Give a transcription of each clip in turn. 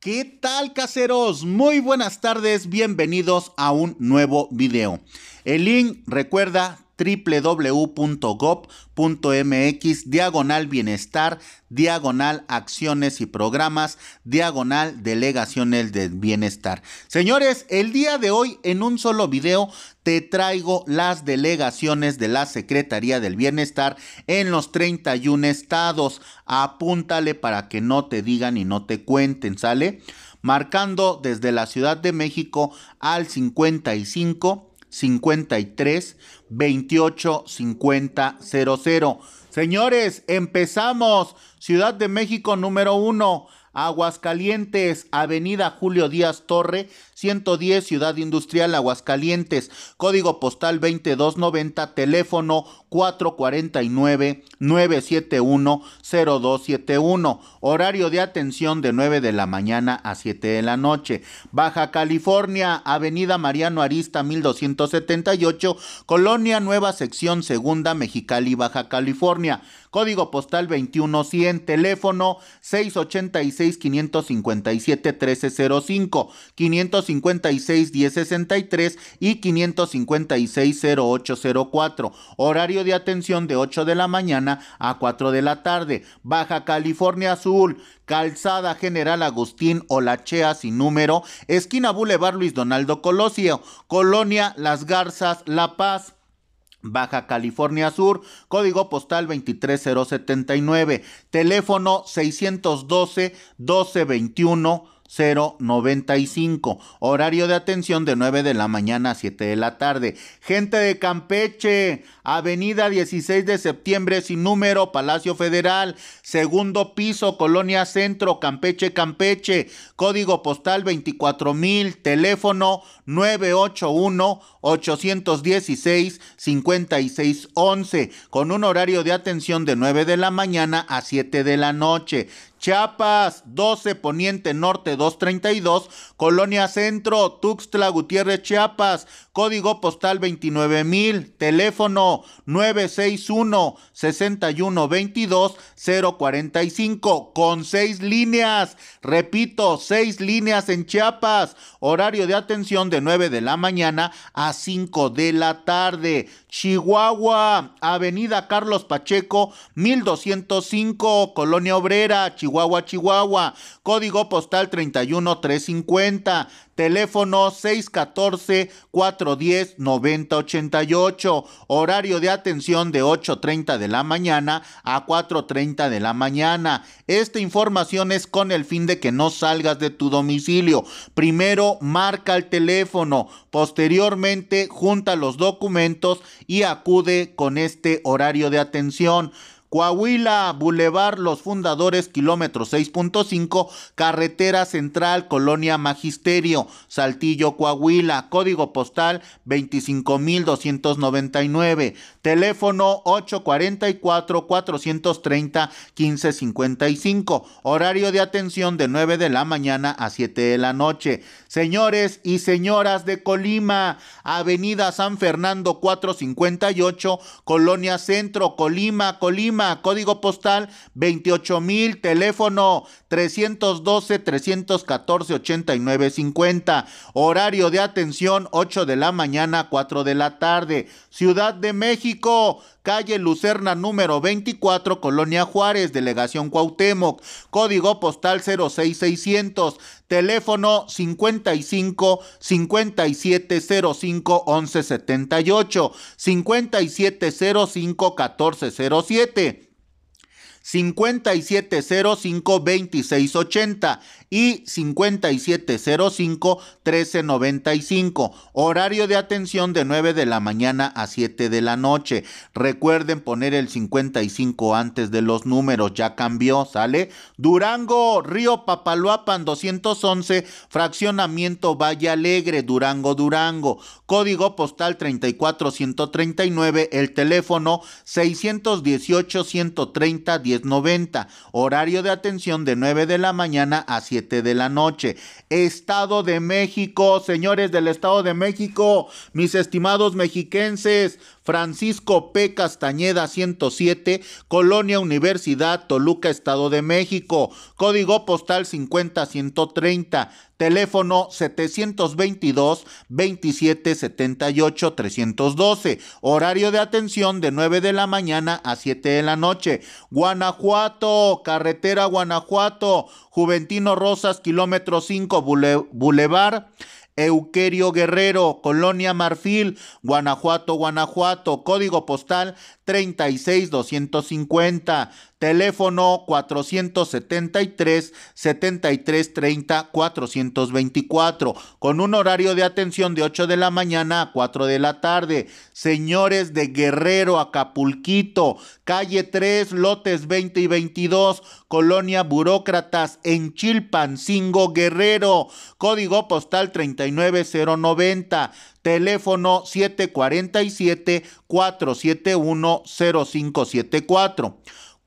¿Qué tal caseros? Muy buenas tardes, bienvenidos a un nuevo video. El link, recuerda, www.gob.mx diagonal bienestar, diagonal acciones y programas, diagonal delegaciones de bienestar. Señores, el día de hoy en un solo video te traigo las delegaciones de la Secretaría del Bienestar en los 31 estados. Apúntale para que no te digan y no te cuenten, ¿sale? Marcando desde la Ciudad de México al 55 53 28 cero cero. Señores, empezamos. Ciudad de México número 1, Aguascalientes, Avenida Julio Díaz Torre, 110 Ciudad Industrial Aguascalientes, código postal 2290, teléfono 449-971-0271, horario de atención de 9 de la mañana a 7 de la noche. Baja California, Avenida Mariano Arista 1278, Colonia Nueva Sección Segunda, Mexicali, Baja California, código postal 21100, teléfono 686 557 1305 500 556 1063 y 556 0804. Horario de atención de 8 de la mañana a 4 de la tarde. Baja California Sur, Calzada General Agustín Olachea sin número, esquina Boulevard Luis Donaldo Colosio, Colonia Las Garzas, La Paz. Baja California Sur, código postal 23079, teléfono 612 1221 095. Horario de atención de 9 de la mañana a 7 de la tarde. Gente de Campeche, Avenida 16 de septiembre sin número, Palacio Federal, segundo piso, Colonia Centro, Campeche, Campeche, código postal 24000, teléfono 981 816 5611 con un horario de atención de 9 de la mañana a 7 de la noche. Chiapas 12, Poniente Norte 232, Colonia Centro, Tuxtla Gutiérrez, Chiapas, código postal 29000, teléfono 961 6122 045 con seis líneas. Repito, seis líneas en Chiapas. Horario de atención de 9 de la mañana a 5 de la tarde. Chihuahua, Avenida Carlos Pacheco 1205, Colonia Obrera, Chihuahua. Chihuahua, Chihuahua. Código postal 31350. Teléfono 614-410-9088. Horario de atención de 8.30 de la mañana a 4.30 de la mañana. Esta información es con el fin de que no salgas de tu domicilio. Primero marca el teléfono, posteriormente junta los documentos y acude con este horario de atención. Coahuila, Boulevard Los Fundadores, kilómetro 6.5, Carretera Central, Colonia Magisterio, Saltillo, Coahuila, código postal 25.299, teléfono 844-430-1555, horario de atención de 9 de la mañana a 7 de la noche. Señores y señoras de Colima, Avenida San Fernando 458, Colonia Centro, Colima, Colima código postal 28000, teléfono 312-314-8950, horario de atención 8 de la mañana, 4 de la tarde, Ciudad de México calle Lucerna número 24, Colonia Juárez, Delegación Cuauhtémoc, código postal 06600, teléfono 55 5705 1178, 5705 1407. 5705-2680 y 5705 1395. Horario de atención de 9 de la mañana a 7 de la noche. Recuerden poner el 55 antes de los números, ya cambió, ¿sale? Durango, Río Papaloapan 211, fraccionamiento Valle Alegre, Durango, Durango. Código postal 34139, el teléfono 618 130 1090. Horario de atención de 9 de la mañana a 7 de la noche. Estado de México, señores del Estado de México, mis estimados mexiquenses, Francisco P. Castañeda 107, Colonia Universidad, Toluca, Estado de México, código postal 50130. Teléfono 722-2778-312. Horario de atención de 9 de la mañana a 7 de la noche. Guanajuato, carretera Guanajuato, Juventino Rosas, kilómetro 5, Boulevard Euquerio Guerrero, Colonia Marfil, Guanajuato, Guanajuato, código postal 36250, teléfono 473 7330 424, con un horario de atención de 8 de la mañana a 4 de la tarde. Señores de Guerrero, Acapulquito, calle 3, lotes 20 y 22, Colonia Burócratas en Chilpancingo, Guerrero, código postal 39 849-090, teléfono 747-471-0574.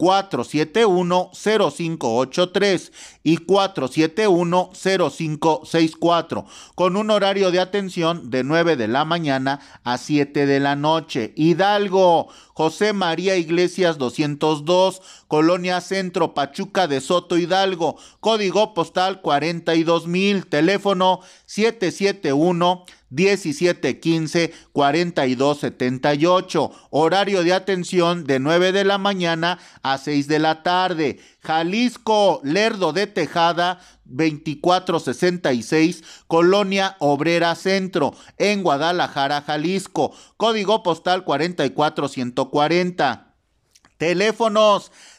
471-0583 y 471-0564, con un horario de atención de 9 de la mañana a 7 de la noche. Hidalgo, José María Iglesias 202, Colonia Centro, Pachuca de Soto, Hidalgo, código postal 42000, teléfono 771 1715 4278. Horario de atención de 9 de la mañana a 6 de la tarde. Jalisco, Lerdo de Tejada, 2466, Colonia Obrera Centro, en Guadalajara, Jalisco. Código postal 44140. Teléfonos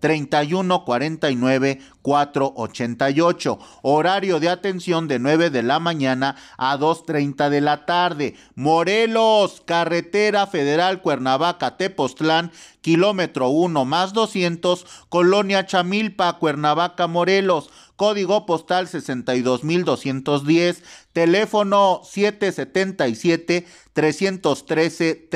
31 488. Horario de atención de 9 de la mañana a 2.30 de la tarde. Morelos, Carretera Federal Cuernavaca, Tepoztlán, kilómetro 1 más 200, Colonia Chamilpa, Cuernavaca, Morelos. Código postal 62210, teléfono 777 313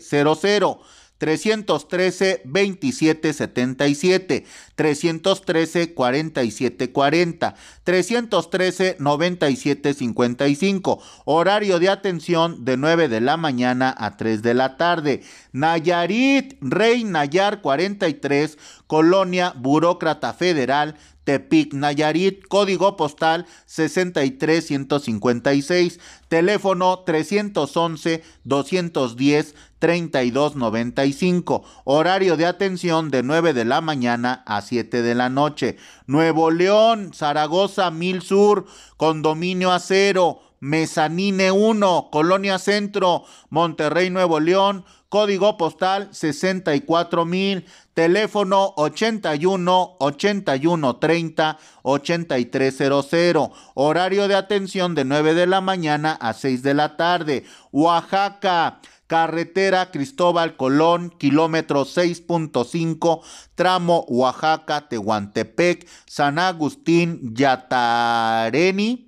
1300. 313 2777, 313 4740, 313 9755. Horario de atención de 9 de la mañana a 3 de la tarde. Nayarit, Rey Nayar 43, Colonia Burócrata Federal Tepic, Nayarit, código postal 63156, teléfono 311-210-3295, horario de atención de 9 de la mañana a 7 de la noche. Nuevo León, Zaragoza, Mil Sur, Condominio Acero, Mezanine 1, Colonia Centro, Monterrey, Nuevo León, código postal 64000, teléfono 81 81 8300, horario de atención de 9 de la mañana a 6 de la tarde, Oaxaca. Carretera Cristóbal Colón, kilómetro 6.5, tramo Oaxaca, Tehuantepec, San Agustín, Yatareni,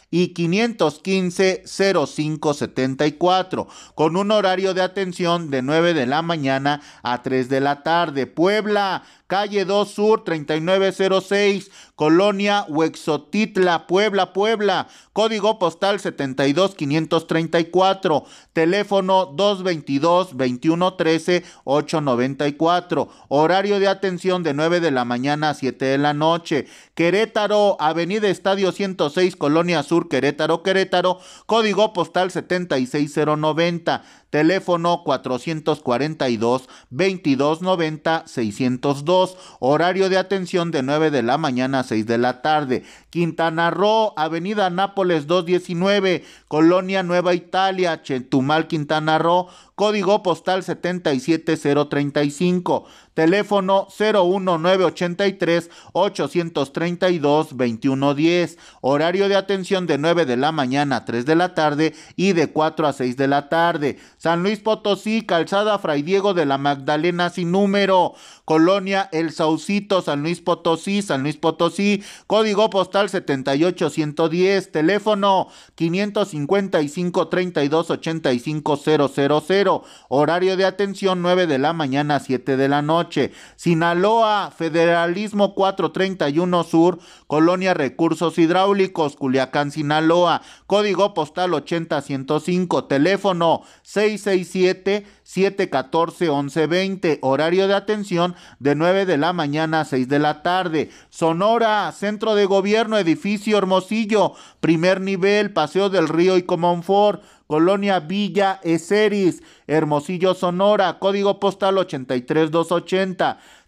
y 515-0574, con un horario de atención de 9 de la mañana a 3 de la tarde. Puebla, calle 2 Sur 3906, Colonia Huexotitla, Puebla, Puebla, código postal 72534, teléfono 222-2113-894, horario de atención de 9 de la mañana a 7 de la noche. Querétaro, Avenida Estadio 106, Colonia Sur Querétaro, Querétaro, código postal 76090, teléfono 442-2290-602, horario de atención de 9 de la mañana a 6 de la tarde. Quintana Roo, Avenida Nápoles 219, Colonia Nueva Italia, Chetumal, Quintana Roo, código postal 77035, teléfono 01983 832 2110, horario de atención de 9 de la mañana a 3 de la tarde y de 4 a 6 de la tarde. San Luis Potosí, Calzada Fray Diego de la Magdalena sin número, Colonia El Saucito, San Luis Potosí, San Luis Potosí, código postal 78110, teléfono 555 32 000, horario de atención 9 de la mañana a 7 de la noche. Sinaloa, Federalismo 431 Sur, Colonia Recursos Hidráulicos, Culiacán, Sinaloa, código postal 80105, teléfono 667 714 1120, horario de atención de 9 de la mañana a 6 de la tarde. Sonora, Centro de Gobierno, Edificio Hermosillo, primer nivel, Paseo del Río y Comonfort. Colonia Villa Eseris, Hermosillo, Sonora, código postal 83280.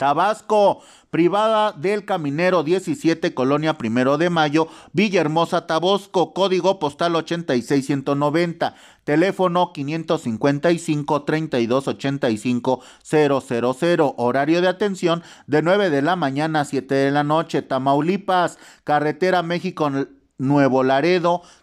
Tabasco, privada del Caminero 17, Colonia Primero de Mayo, Villahermosa, Tabasco, código postal 86190, teléfono 555-3285-000, horario de atención de 9 de la mañana a 7 de la noche, Tamaulipas, carretera México Nuevo Laredo,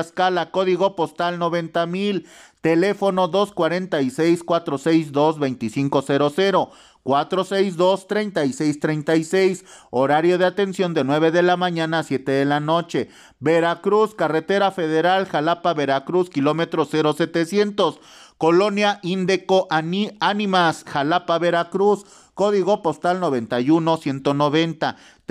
escala, código postal 90000, teléfono 246-462-2500. 462-3636, horario de atención de 9 de la mañana a 7 de la noche. Veracruz, carretera federal Jalapa, Veracruz, kilómetro 0700, Colonia Indeco Ánimas, Jalapa, Veracruz, código postal 91190.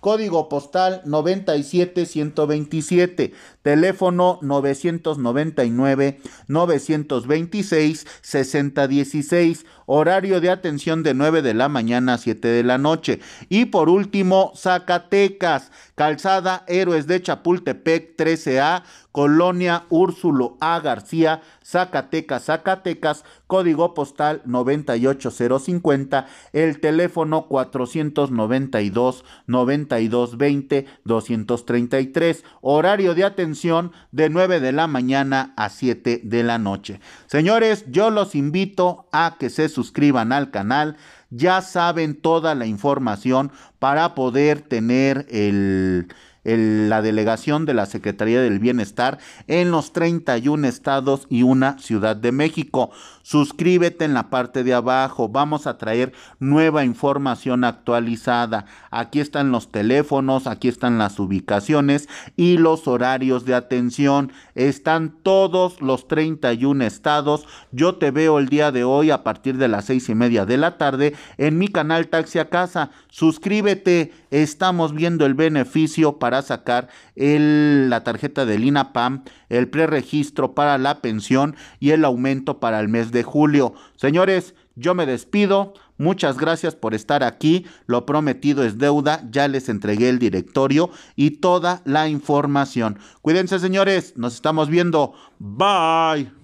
código postal 97127. Teléfono 999-926-6016. Horario de atención de 9 de la mañana a 7 de la noche. Y por último, Zacatecas. Calzada Héroes de Chapultepec 13A, Colonia Úrsulo A. García, Zacatecas, Zacatecas, código postal 98050, el teléfono 492 9220 233, horario de atención de 9 de la mañana a 7 de la noche. Señores, yo los invito a que se suscriban al canal. Ya saben toda la información para poder tener el la delegación de la Secretaría del Bienestar en los 31 estados y una Ciudad de México. Suscríbete en la parte de abajo. Vamos a traer nueva información actualizada. Aquí están los teléfonos, aquí están las ubicaciones y los horarios de atención. Están todos los 31 estados. Yo te veo el día de hoy a partir de las seis y media de la tarde en mi canal Taxi a Casa. Suscríbete. Estamos viendo el beneficio para para sacar el, la tarjeta del INAPAM, el preregistro para la pensión y el aumento para el mes de julio. Señores, yo me despido. Muchas gracias por estar aquí. Lo prometido es deuda. Ya les entregué el directorio y toda la información. Cuídense, señores. Nos estamos viendo. Bye.